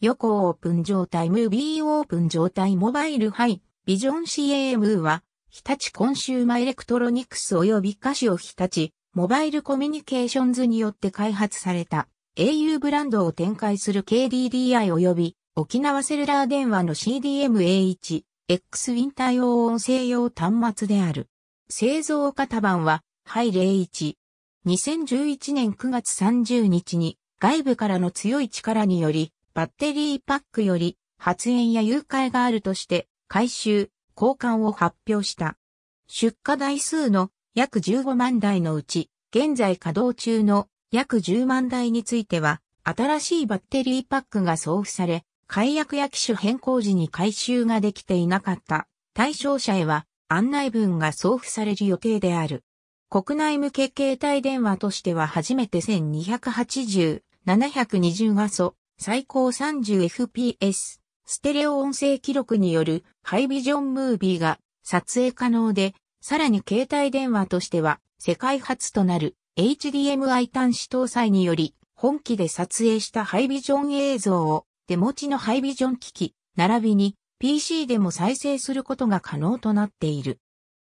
横オープン状態ムービーオープン状態モバイルハイ、ビジョン CAM は、日立コンシューマエレクトロニクス及びカシオ日立、モバイルコミュニケーションズによって開発された au ブランドを展開する KDDI 及び沖縄セルラー電話の CDMA1、X ウィン対応音声用端末である。製造型版は、ハイ01。2011年9月30日に外部からの強い力によりバッテリーパックより発煙や誘拐があるとして回収、交換を発表した。出荷台数の約15万台のうち、現在稼働中の約10万台については、新しいバッテリーパックが送付され、解約や機種変更時に回収ができていなかった対象者へは案内文が送付される予定である。国内向け携帯電話としては初めて1280、720画素、最高 30fps ステレオ音声記録によるハイビジョンムービーが撮影可能で、さらに携帯電話としては世界初となる HDMI 端子搭載により本機で撮影したハイビジョン映像を手持ちのハイビジョン機器並びに PC でも再生することが可能となっている。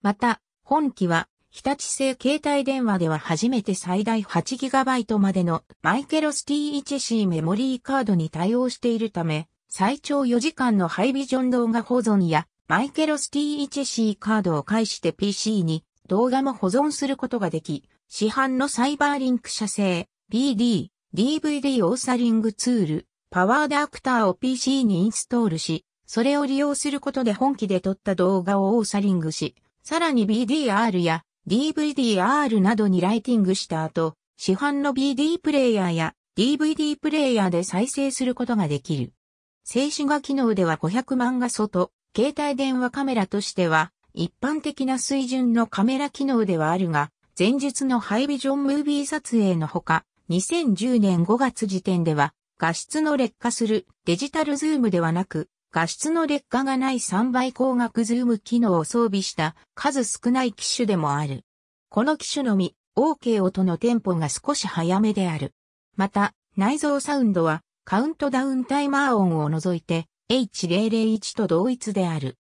また、本機は日立製携帯電話では初めて最大 8GB までのマイケロス T1C メモリーカードに対応しているため、最長4時間のハイビジョン動画保存やマイケロス T1C カードを介して PC に動画も保存することができ、市販のサイバーリンク社製 b d DVD オーサリングツール、パワーダクターを PC にインストールし、それを利用することで本機で撮った動画をオーサリングし、さらに BDR や DVDR などにライティングした後、市販の BD プレイヤーや DVD プレイヤーで再生することができる。静止画機能では500万画素と、携帯電話カメラとしては、一般的な水準のカメラ機能ではあるが、前述のハイビジョンムービー撮影のほか、2010年5月時点では、画質の劣化するデジタルズームではなく、画質の劣化がない3倍光学ズーム機能を装備した数少ない機種でもある。この機種のみ、OK 音のテンポが少し早めである。また、内蔵サウンドはカウントダウンタイマー音を除いて H001 と同一である。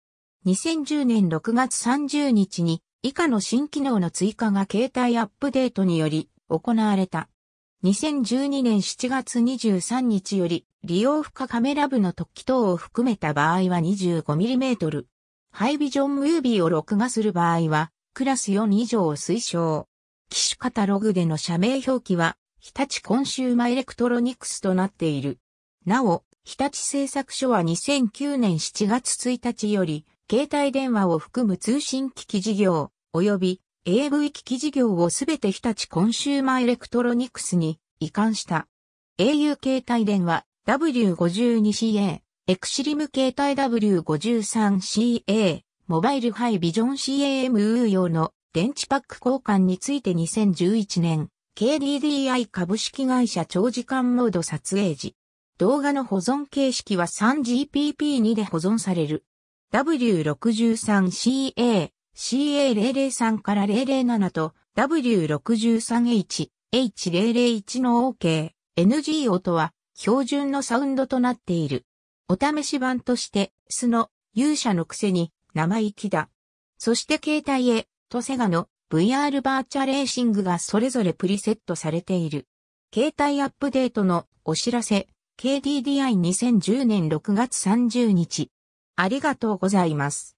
2010年6月30日に以下の新機能の追加が携帯アップデートにより行われた。2012年7月23日より、利用不可カメラ部の特起等を含めた場合は 25mm。ハイビジョンムービーを録画する場合は、クラス4以上を推奨。機種カタログでの社名表記は、日立コンシューマエレクトロニクスとなっている。なお、日立製作所は2009年7月1日より、携帯電話を含む通信機器事業、及び AV 機器事業をすべて日立コンシューマーエレクトロニクスに移管した。au 携帯電話 W52CA、エクシリム携帯 W53CA、モバイルハイビジョン CAMU 用の電池パック交換について2011年、KDDI 株式会社長時間モード撮影時。動画の保存形式は 3GPP2 で保存される。W63CA CA003 から007と W63H、H001 の OK、NG 音は標準のサウンドとなっている。お試し版として、スの勇者のくせに生意気だ。そして携帯へ、とセガの VR バーチャレーシングがそれぞれプリセットされている。携帯アップデートのお知らせ、KDDI2010 年6月30日。ありがとうございます。